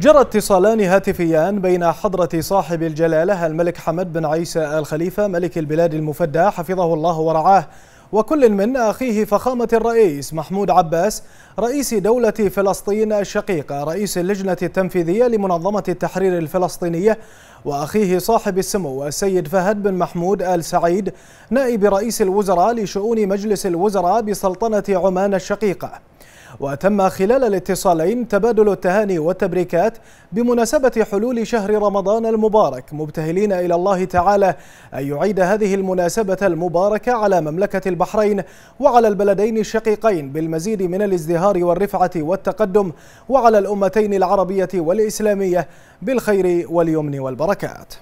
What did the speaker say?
جرى اتصالان هاتفيان بين حضرة صاحب الجلالة الملك حمد بن عيسى الخليفة ملك البلاد المفدى حفظه الله ورعاه وكل من أخيه فخامة الرئيس محمود عباس رئيس دولة فلسطين الشقيقة رئيس اللجنة التنفيذية لمنظمة التحرير الفلسطينية وأخيه صاحب السمو السيد فهد بن محمود آل سعيد نائب رئيس الوزراء لشؤون مجلس الوزراء بسلطنة عمان الشقيقة وتم خلال الاتصالين تبادل التهاني والتبريكات بمناسبة حلول شهر رمضان المبارك مبتهلين إلى الله تعالى أن يعيد هذه المناسبة المباركة على مملكة البحرين وعلى البلدين الشقيقين بالمزيد من الازدهار والرفعة والتقدم وعلى الأمتين العربية والإسلامية بالخير واليمن والبركات